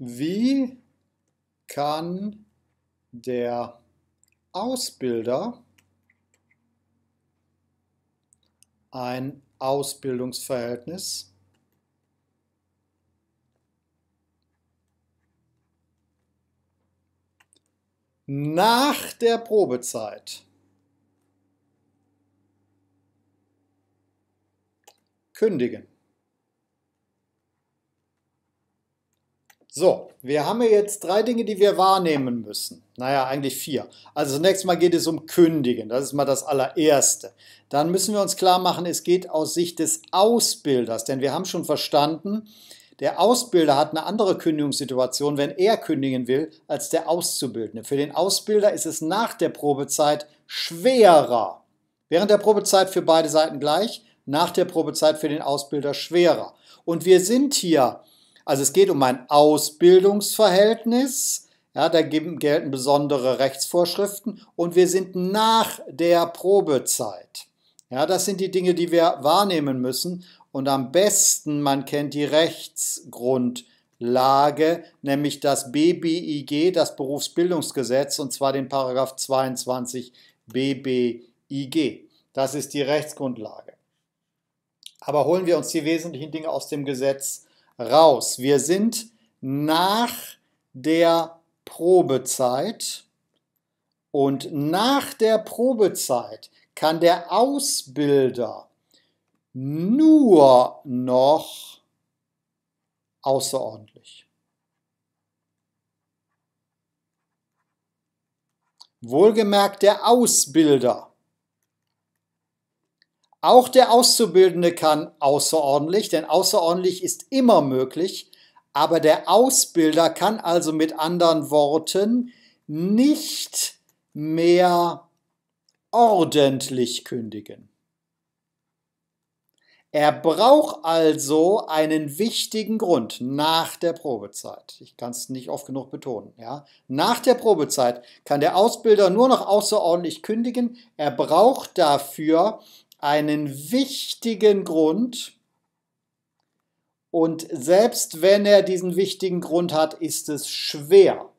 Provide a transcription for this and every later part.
Wie kann der Ausbilder ein Ausbildungsverhältnis nach der Probezeit kündigen. So, wir haben ja jetzt drei Dinge, die wir wahrnehmen müssen. Naja, eigentlich vier. Also zunächst mal geht es um Kündigen. Das ist mal das allererste. Dann müssen wir uns klar machen, es geht aus Sicht des Ausbilders. Denn wir haben schon verstanden, der Ausbilder hat eine andere Kündigungssituation, wenn er kündigen will, als der Auszubildende. Für den Ausbilder ist es nach der Probezeit schwerer. Während der Probezeit für beide Seiten gleich, nach der Probezeit für den Ausbilder schwerer. Und wir sind hier also es geht um ein Ausbildungsverhältnis. Ja, da gelten besondere Rechtsvorschriften und wir sind nach der Probezeit. Ja, das sind die Dinge, die wir wahrnehmen müssen. Und am besten, man kennt die Rechtsgrundlage, nämlich das BBIG, das Berufsbildungsgesetz, und zwar den Paragraph 22 BBIG. Das ist die Rechtsgrundlage. Aber holen wir uns die wesentlichen Dinge aus dem Gesetz raus. Wir sind nach der Probezeit und nach der Probezeit kann der Ausbilder nur noch außerordentlich. Wohlgemerkt der Ausbilder. Auch der Auszubildende kann außerordentlich, denn außerordentlich ist immer möglich, aber der Ausbilder kann also mit anderen Worten nicht mehr ordentlich kündigen. Er braucht also einen wichtigen Grund nach der Probezeit. Ich kann es nicht oft genug betonen. Ja? Nach der Probezeit kann der Ausbilder nur noch außerordentlich kündigen. Er braucht dafür einen wichtigen Grund und selbst wenn er diesen wichtigen Grund hat, ist es schwer.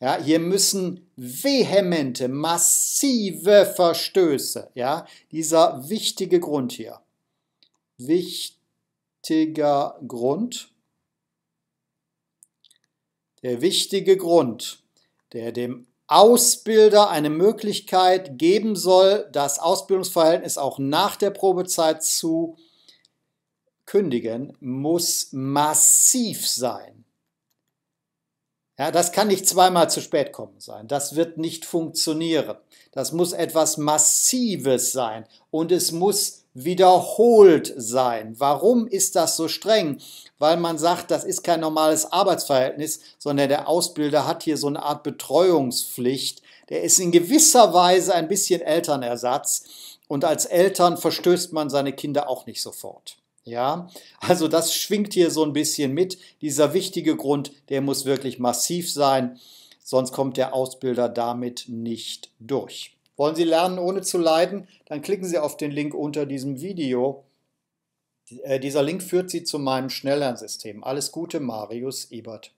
Ja, hier müssen vehemente, massive Verstöße, ja, dieser wichtige Grund hier. Wichtiger Grund. Der wichtige Grund, der dem Ausbilder eine Möglichkeit geben soll, das Ausbildungsverhältnis auch nach der Probezeit zu kündigen, muss massiv sein. Ja, das kann nicht zweimal zu spät kommen sein. Das wird nicht funktionieren. Das muss etwas Massives sein und es muss wiederholt sein. Warum ist das so streng? Weil man sagt, das ist kein normales Arbeitsverhältnis, sondern der Ausbilder hat hier so eine Art Betreuungspflicht. Der ist in gewisser Weise ein bisschen Elternersatz und als Eltern verstößt man seine Kinder auch nicht sofort. Ja, also das schwingt hier so ein bisschen mit. Dieser wichtige Grund, der muss wirklich massiv sein, sonst kommt der Ausbilder damit nicht durch. Wollen Sie lernen, ohne zu leiden? Dann klicken Sie auf den Link unter diesem Video. Äh, dieser Link führt Sie zu meinem Schnelllernsystem. Alles Gute, Marius Ebert.